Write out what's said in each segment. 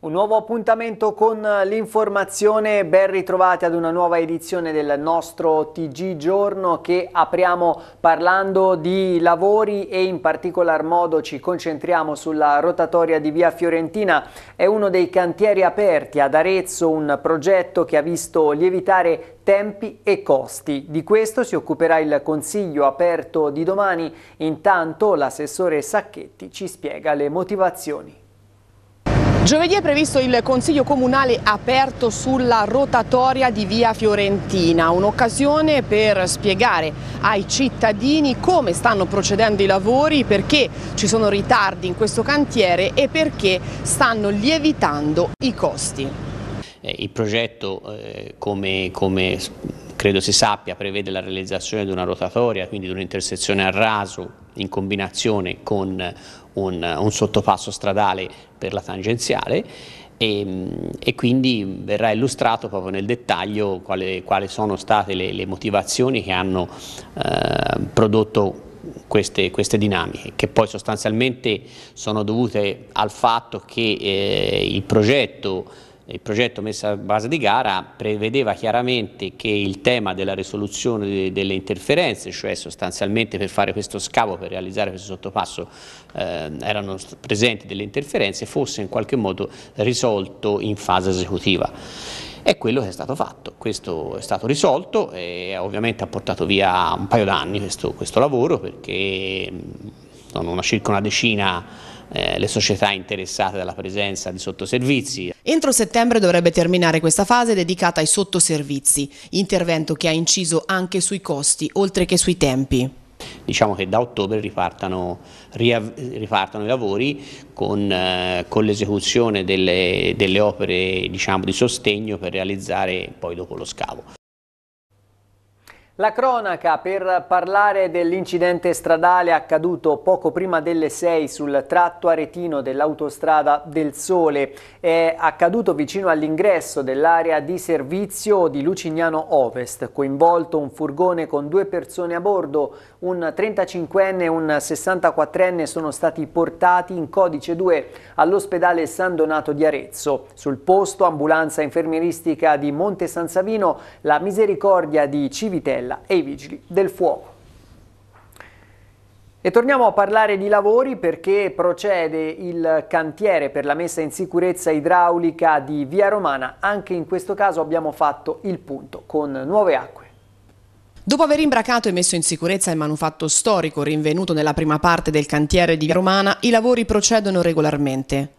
Un nuovo appuntamento con l'informazione, ben ritrovati ad una nuova edizione del nostro TG Giorno che apriamo parlando di lavori e in particolar modo ci concentriamo sulla rotatoria di Via Fiorentina. È uno dei cantieri aperti ad Arezzo, un progetto che ha visto lievitare tempi e costi. Di questo si occuperà il Consiglio aperto di domani, intanto l'assessore Sacchetti ci spiega le motivazioni. Giovedì è previsto il Consiglio Comunale aperto sulla rotatoria di Via Fiorentina, un'occasione per spiegare ai cittadini come stanno procedendo i lavori, perché ci sono ritardi in questo cantiere e perché stanno lievitando i costi. Eh, il progetto, eh, come, come credo si sappia, prevede la realizzazione di una rotatoria, quindi di un'intersezione a raso in combinazione con un, un sottopasso stradale per la tangenziale e, ehm, e, quindi verrà illustrato proprio nel dettaglio quali, quali sono state le, le, motivazioni che hanno eh, prodotto queste, queste, dinamiche, che poi sostanzialmente sono dovute al fatto che eh, il progetto il progetto messa a base di gara prevedeva chiaramente che il tema della risoluzione delle interferenze, cioè sostanzialmente per fare questo scavo, per realizzare questo sottopasso, eh, erano presenti delle interferenze, fosse in qualche modo risolto in fase esecutiva. È quello che è stato fatto, questo è stato risolto e ovviamente ha portato via un paio d'anni questo, questo lavoro perché sono una, circa una decina di eh, le società interessate dalla presenza di sottoservizi. Entro settembre dovrebbe terminare questa fase dedicata ai sottoservizi, intervento che ha inciso anche sui costi, oltre che sui tempi diciamo che da ottobre ripartano, ripartano i lavori con, eh, con l'esecuzione delle, delle, opere diciamo, di sostegno per realizzare poi dopo lo scavo. La cronaca per parlare dell'incidente stradale accaduto poco prima delle 6 sul tratto aretino dell'autostrada del Sole. È accaduto vicino all'ingresso dell'area di servizio di Lucignano Ovest. Coinvolto un furgone con due persone a bordo, un 35enne e un 64enne sono stati portati in codice 2 all'ospedale San Donato di Arezzo. Sul posto ambulanza infermieristica di Monte San Savino, la misericordia di Civitella Mattarella e i Vigili del Fuoco. E torniamo a parlare di lavori perché procede il cantiere per la messa in sicurezza idraulica di Via Romana. Anche in questo caso abbiamo fatto il punto con nuove acque. Dopo aver imbracato e messo in sicurezza il manufatto storico rinvenuto nella prima parte del cantiere di Via Romana, i lavori procedono regolarmente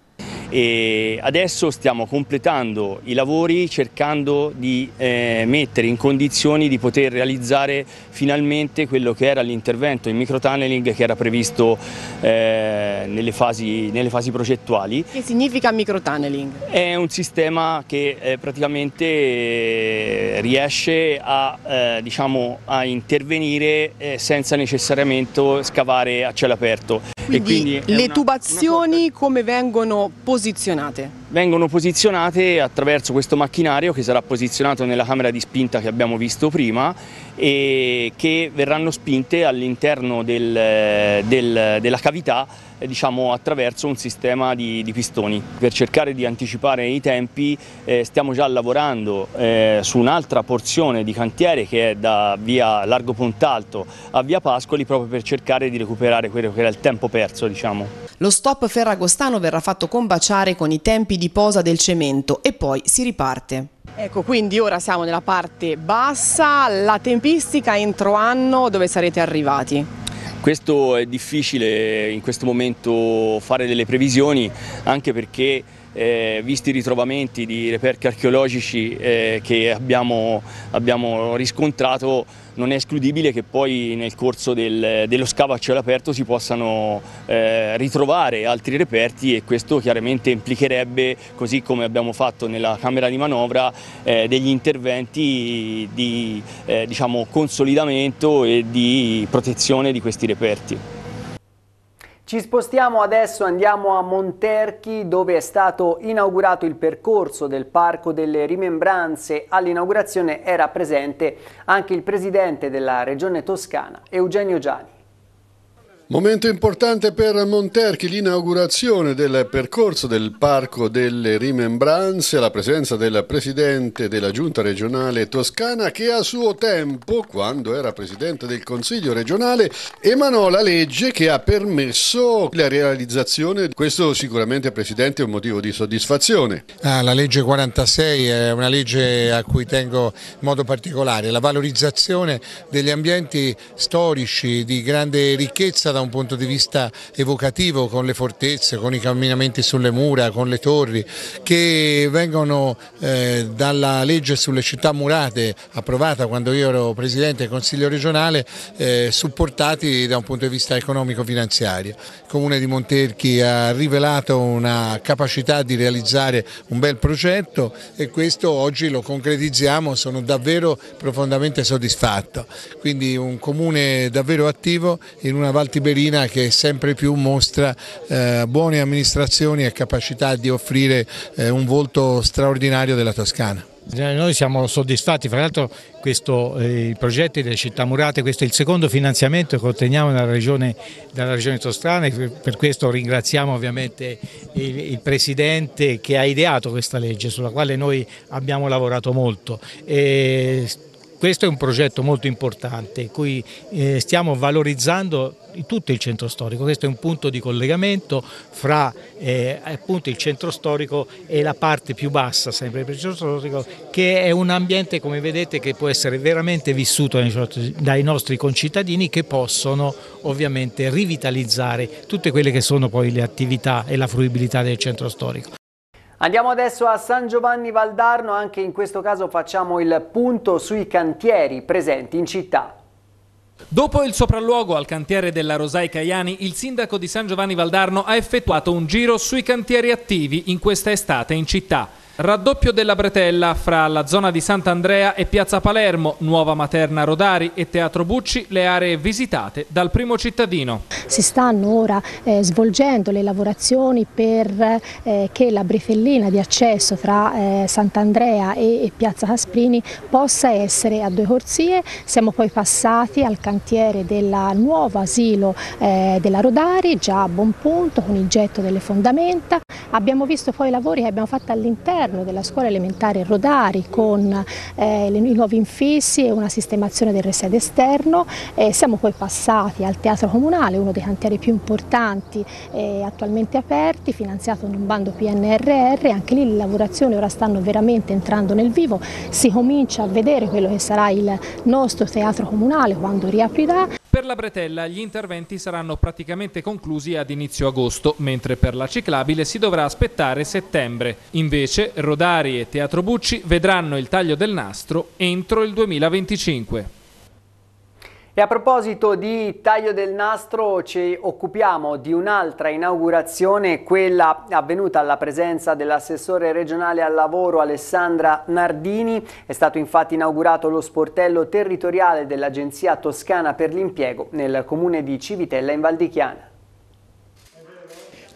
e adesso stiamo completando i lavori cercando di eh, mettere in condizioni di poter realizzare finalmente quello che era l'intervento in microtunneling che era previsto eh, nelle, fasi, nelle, fasi, progettuali. Che significa microtunneling? È un sistema che eh, praticamente eh, riesce a, eh, diciamo, a intervenire eh, senza necessariamente scavare a cielo aperto. Quindi, quindi le una, tubazioni una come vengono posizionate? posizionate? vengono posizionate attraverso questo macchinario che sarà posizionato nella camera di spinta che abbiamo visto prima e che verranno spinte all'interno del, del, della cavità eh, diciamo, attraverso un sistema di, di, pistoni. Per cercare di anticipare i tempi eh, stiamo già lavorando eh, su un'altra porzione di cantiere che è da via Largo Pontalto a via Pascoli proprio per cercare di recuperare quello che era il tempo perso. Diciamo. Lo stop ferragostano verrà fatto combaciare con i tempi di posa del cemento e poi si riparte. Ecco, quindi ora siamo nella parte bassa, la tempistica entro anno dove sarete arrivati? Questo è difficile in questo momento fare delle previsioni anche perché eh, visti i ritrovamenti di reperti archeologici eh, che abbiamo, abbiamo, riscontrato, non è escludibile che poi nel corso del, dello scavo a cielo aperto si possano eh, ritrovare altri reperti e questo chiaramente implicherebbe, così come abbiamo fatto nella Camera di Manovra, eh, degli interventi di eh, diciamo, consolidamento e di protezione di questi reperti. Ci spostiamo adesso, andiamo a Monterchi dove è stato inaugurato il percorso del Parco delle Rimembranze. All'inaugurazione era presente anche il presidente della regione toscana, Eugenio Gianni. Momento importante per Monterchi, l'inaugurazione del percorso del Parco delle Rimembranze, la presenza del Presidente della Giunta regionale toscana che a suo tempo, quando era Presidente del Consiglio regionale, emanò la legge che ha permesso la realizzazione. Questo sicuramente Presidente è un motivo di soddisfazione. Ah, la legge 46 è una legge a cui tengo in modo particolare, la valorizzazione degli ambienti storici di grande ricchezza da da un punto di vista evocativo con le fortezze, con i camminamenti sulle mura, con le torri che vengono eh, dalla legge sulle città murate approvata quando io ero presidente del Consiglio regionale eh, supportati da un punto di vista economico-finanziario. Il Comune di Monterchi ha rivelato una capacità di realizzare un bel progetto e questo oggi lo concretizziamo, sono davvero profondamente soddisfatto. Quindi un comune davvero attivo in una Valtibella Tiberina che sempre più mostra eh, buone amministrazioni e capacità di offrire eh, un volto straordinario della Toscana. Noi siamo soddisfatti, fra l'altro eh, i progetti delle città murate, questo è il secondo finanziamento che otteniamo dalla regione, dalla regione toscana e per questo ringraziamo ovviamente il, il, Presidente che ha ideato questa legge sulla quale noi abbiamo lavorato molto. E questo è un progetto molto importante, in cui eh, stiamo valorizzando tutto il centro storico, questo è un punto di collegamento fra eh, appunto il centro storico e la parte più bassa sempre del centro storico che è un ambiente come vedete che può essere veramente vissuto dai nostri concittadini che possono ovviamente rivitalizzare tutte quelle che sono poi le attività e la fruibilità del centro storico. Andiamo adesso a San Giovanni Valdarno, anche in questo caso facciamo il punto sui cantieri presenti in città. Dopo il sopralluogo al cantiere della Rosai Caiani, il sindaco di San Giovanni Valdarno ha effettuato un giro sui cantieri attivi in questa estate in città. Raddoppio della bretella fra la zona di Sant'Andrea e Piazza Palermo, Nuova Materna Rodari e Teatro Bucci, le aree visitate dal primo cittadino. Si stanno ora eh, svolgendo le lavorazioni perché eh, la bretellina di accesso fra eh, Sant'Andrea e, e, Piazza Casprini possa essere a due corsie. Siamo poi passati al cantiere del nuovo asilo eh, della Rodari, già a buon punto, con il getto delle fondamenta. Abbiamo visto poi i lavori che abbiamo fatto all'interno della scuola elementare Rodari con eh, i nuovi infissi e una sistemazione del reset esterno. Eh, siamo poi passati al Teatro Comunale, uno dei cantieri più importanti eh, attualmente aperti, finanziato in un bando PNRR. Anche lì le lavorazioni ora stanno veramente entrando nel vivo. Si comincia a vedere quello che sarà il nostro teatro comunale quando riaprirà per la bretella gli interventi saranno praticamente conclusi ad inizio agosto, mentre per la ciclabile si dovrà aspettare settembre. Invece Rodari e Teatro Bucci vedranno il taglio del nastro entro il 2025. E a proposito di taglio del nastro ci occupiamo di un'altra inaugurazione, quella avvenuta alla presenza dell'assessore regionale al lavoro Alessandra Nardini. È stato infatti inaugurato lo sportello territoriale dell'Agenzia Toscana per l'impiego nel comune di Civitella in Valdichiana.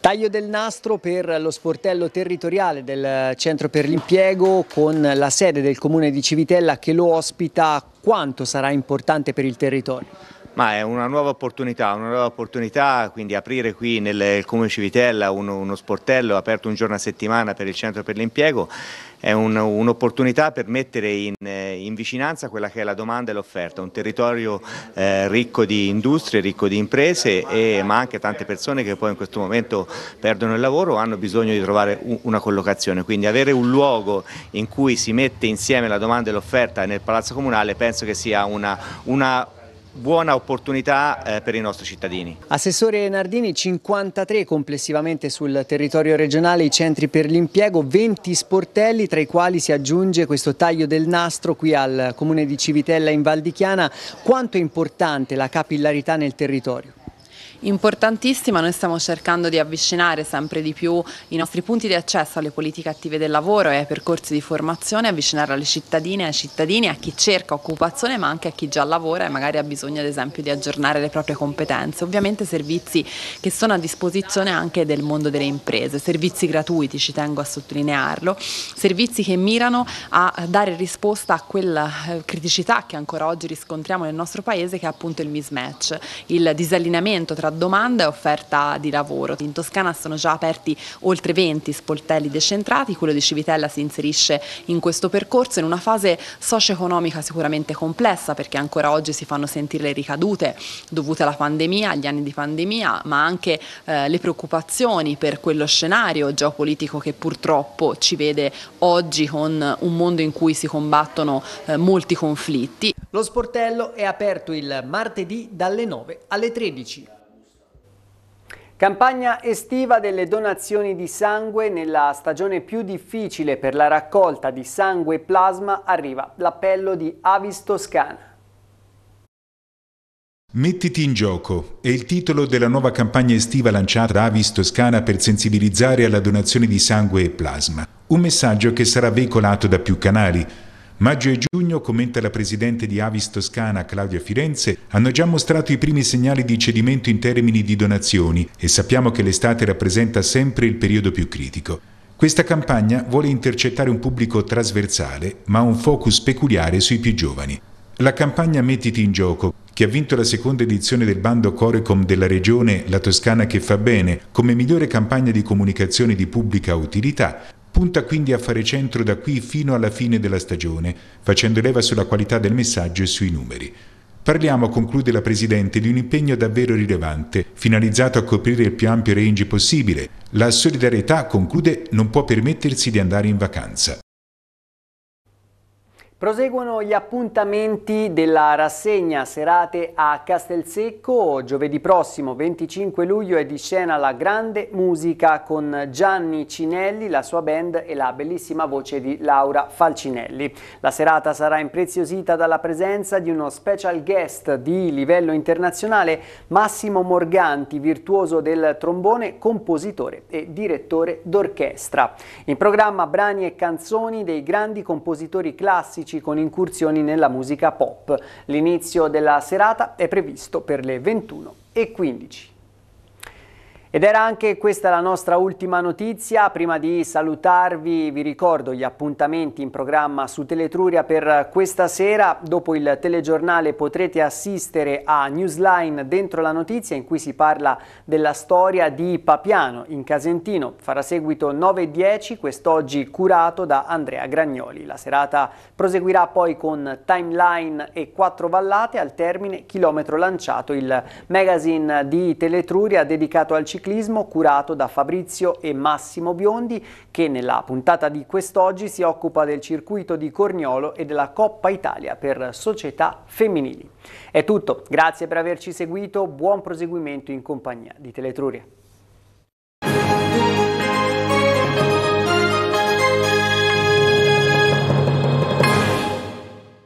Taglio del nastro per lo sportello territoriale del Centro per l'Impiego con la sede del Comune di Civitella che lo ospita. Quanto sarà importante per il territorio? Ma è una nuova opportunità, una nuova opportunità, quindi aprire qui nel Comune Civitella uno, uno sportello aperto un giorno a settimana per il Centro per l'Impiego è un'opportunità un per mettere in, eh, in, vicinanza quella che è la domanda e l'offerta, un territorio eh, ricco di industrie, ricco di imprese, e, ma anche tante persone che poi in questo momento perdono il lavoro o hanno bisogno di trovare una collocazione, quindi avere un luogo in cui si mette insieme la domanda e l'offerta nel Palazzo Comunale penso che sia una, una buona opportunità eh, per i nostri cittadini. Assessore Nardini, 53 complessivamente sul territorio regionale i centri per l'impiego, 20 sportelli tra i quali si aggiunge questo taglio del nastro qui al comune di Civitella in Val di Chiana. Quanto è importante la capillarità nel territorio? importantissima, noi stiamo cercando di avvicinare sempre di più i nostri punti di accesso alle politiche attive del lavoro e ai percorsi di formazione, avvicinare alle cittadine, ai cittadini, a chi cerca occupazione ma anche a chi già lavora e magari ha bisogno ad esempio di aggiornare le proprie competenze. Ovviamente servizi che sono a disposizione anche del mondo delle imprese, servizi gratuiti, ci tengo a sottolinearlo, servizi che mirano a dare risposta a quella eh, criticità che ancora oggi riscontriamo nel nostro paese che è appunto il mismatch, il disallineamento tra domanda e offerta di lavoro. In Toscana sono già aperti oltre 20 sportelli decentrati, quello di Civitella si inserisce in questo percorso in una fase socio-economica sicuramente complessa perché ancora oggi si fanno sentire le ricadute dovute alla pandemia, agli anni di pandemia, ma anche eh, le preoccupazioni per quello scenario geopolitico che purtroppo ci vede oggi con un mondo in cui si combattono eh, molti conflitti. Lo sportello è aperto il martedì dalle 9 alle 13. Campagna estiva delle donazioni di sangue nella stagione più difficile per la raccolta di sangue e plasma arriva l'appello di Avis Toscana. Mettiti in gioco è il titolo della nuova campagna estiva lanciata da Avis Toscana per sensibilizzare alla donazione di sangue e plasma. Un messaggio che sarà veicolato da più canali Maggio e giugno, commenta la presidente di Avis Toscana Claudia Firenze, hanno già mostrato i primi segnali di cedimento in termini di donazioni e sappiamo che l'estate rappresenta sempre il periodo più critico. Questa campagna vuole intercettare un pubblico trasversale, ma ha un focus peculiare sui più giovani. La campagna Mettiti in gioco, che ha vinto la seconda edizione del bando Corecom della regione La Toscana che fa bene come migliore campagna di comunicazione di pubblica utilità, Punta quindi a fare centro da qui fino alla fine della stagione, facendo leva sulla qualità del messaggio e sui numeri. Parliamo, conclude la Presidente, di un impegno davvero rilevante, finalizzato a coprire il più ampio range possibile. La solidarietà, conclude, non può permettersi di andare in vacanza. Proseguono gli appuntamenti della rassegna serate a Castelsecco. Giovedì prossimo 25 luglio è di scena la grande musica con Gianni Cinelli, la sua band e la bellissima voce di Laura Falcinelli. La serata sarà impreziosita dalla presenza di uno special guest di livello internazionale, Massimo Morganti, virtuoso del trombone, compositore e direttore d'orchestra. In programma brani e canzoni dei grandi compositori classici artistici con incursioni nella musica pop. L'inizio della serata è previsto per le 21.15. Ed era anche questa la nostra ultima notizia. Prima di salutarvi vi ricordo gli appuntamenti in programma su Teletruria per questa sera. Dopo il telegiornale potrete assistere a Newsline dentro la notizia in cui si parla della storia di Papiano in Casentino. Farà seguito 9.10, quest'oggi curato da Andrea Gragnoli. La serata proseguirà poi con Timeline e Quattro Vallate al termine Chilometro Lanciato, il magazine di Teletruria dedicato al ciclo ciclismo curato da Fabrizio e Massimo Biondi che nella puntata di quest'oggi si occupa del circuito di Corniolo e della Coppa Italia per società femminili. È tutto, grazie per averci seguito, buon proseguimento in compagnia di Teletruria.